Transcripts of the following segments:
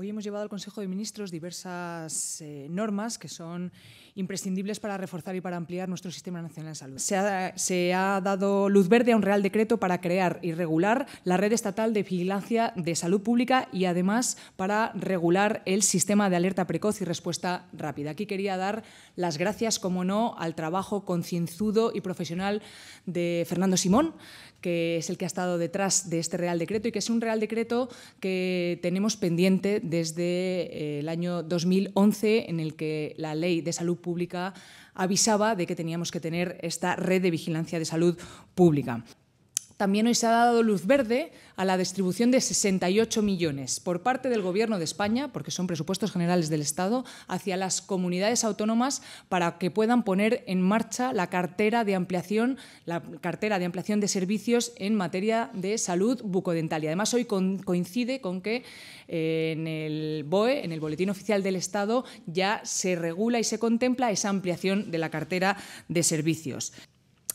hoy hemos llevado al Consejo de Ministros diversas eh, normas que son imprescindibles para reforzar y para ampliar nuestro sistema nacional de salud. Se ha, se ha dado luz verde a un Real Decreto para crear y regular la red estatal de vigilancia de salud pública y además para regular el sistema de alerta precoz y respuesta rápida. Aquí quería dar las gracias, como no, al trabajo concienzudo y profesional de Fernando Simón, que es el que ha estado detrás de este Real Decreto y que es un Real Decreto que tenemos pendiente desde eh, el año 2011, en el que la ley de salud pública avisaba de que teníamos que tener esta red de vigilancia de salud pública también hoy se ha dado luz verde a la distribución de 68 millones por parte del Gobierno de España, porque son presupuestos generales del Estado, hacia las comunidades autónomas para que puedan poner en marcha la cartera de ampliación, la cartera de ampliación de servicios en materia de salud bucodental. Y además hoy coincide con que eh, en el BOE, en el Boletín Oficial del Estado, ya se regula y se contempla esa ampliación de la cartera de servicios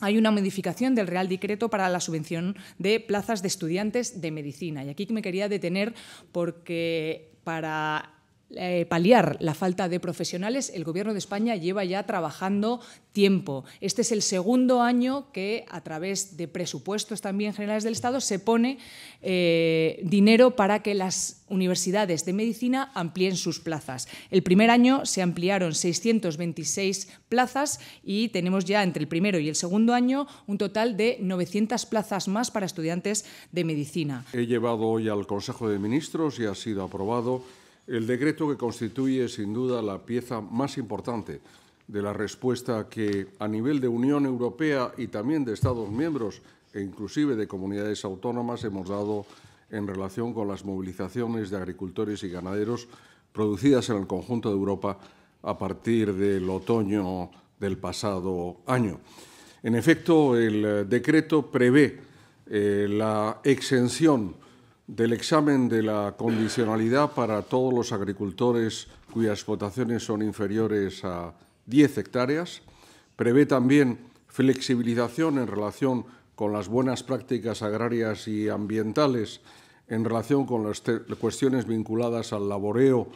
hay una modificación del Real Decreto para la subvención de plazas de estudiantes de medicina. Y aquí me quería detener porque para eh, paliar la falta de profesionales, el Gobierno de España lleva ya trabajando tiempo. Este es el segundo año que, a través de presupuestos también generales del Estado, se pone eh, dinero para que las universidades de medicina amplíen sus plazas. El primer año se ampliaron 626 plazas y tenemos ya entre el primero y el segundo año un total de 900 plazas más para estudiantes de medicina. He llevado hoy al Consejo de Ministros y ha sido aprobado el decreto que constituye sin duda la pieza más importante de la respuesta que a nivel de Unión Europea y también de Estados miembros e inclusive de comunidades autónomas hemos dado en relación con las movilizaciones de agricultores y ganaderos producidas en el conjunto de Europa a partir del otoño del pasado año. En efecto, el decreto prevé eh, la exención del examen de la condicionalidad para todos los agricultores cuyas explotaciones son inferiores a 10 hectáreas. Prevé también flexibilización en relación con las buenas prácticas agrarias y ambientales, en relación con las cuestiones vinculadas al laboreo,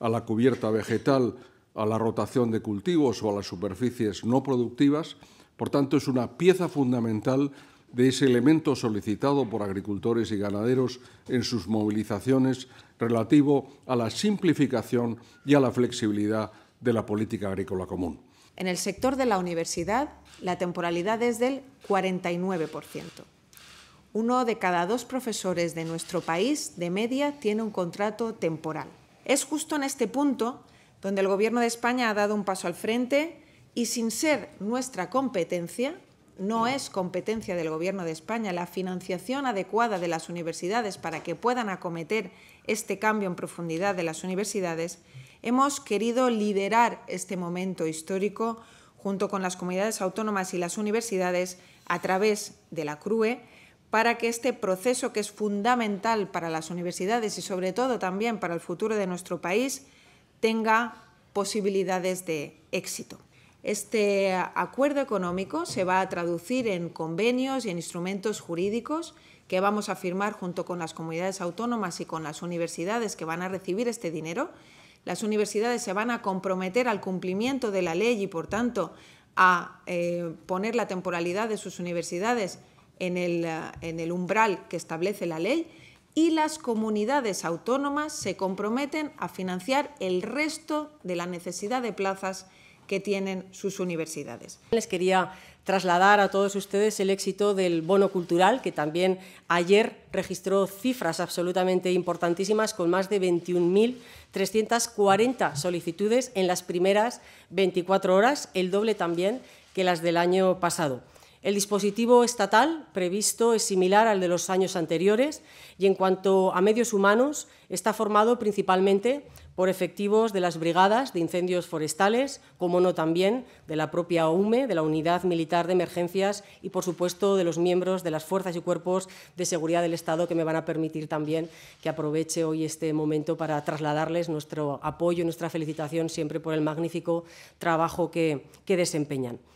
a la cubierta vegetal, a la rotación de cultivos o a las superficies no productivas. Por tanto, es una pieza fundamental de ese elemento solicitado por agricultores y ganaderos en sus movilizaciones relativo a la simplificación y a la flexibilidad de la política agrícola común. En el sector de la universidad, la temporalidad es del 49%. Uno de cada dos profesores de nuestro país, de media, tiene un contrato temporal. Es justo en este punto donde el Gobierno de España ha dado un paso al frente y, sin ser nuestra competencia, no es competencia del Gobierno de España. La financiación adecuada de las universidades para que puedan acometer este cambio en profundidad de las universidades, hemos querido liderar este momento histórico junto con las comunidades autónomas y las universidades a través de la CRUE para que este proceso que es fundamental para las universidades y sobre todo también para el futuro de nuestro país tenga posibilidades de éxito. Este acuerdo económico se va a traducir en convenios y en instrumentos jurídicos que vamos a firmar junto con las comunidades autónomas y con las universidades que van a recibir este dinero. Las universidades se van a comprometer al cumplimiento de la ley y, por tanto, a eh, poner la temporalidad de sus universidades en el umbral que establece la ley y las comunidades autónomas se comprometen a financiar el resto de la necesidad de plazas que tienen sus universidades. Les quería trasladar a todos ustedes el éxito del bono cultural, que también ayer registró cifras absolutamente importantísimas con más de 21.340 solicitudes en las primeras 24 horas, el doble también que las del año pasado. El dispositivo estatal previsto es similar al de los años anteriores y en cuanto a medios humanos está formado principalmente por efectivos de las brigadas de incendios forestales, como no también de la propia UME, de la Unidad Militar de Emergencias y, por supuesto, de los miembros de las fuerzas y cuerpos de seguridad del Estado que me van a permitir también que aproveche hoy este momento para trasladarles nuestro apoyo y nuestra felicitación siempre por el magnífico trabajo que, que desempeñan.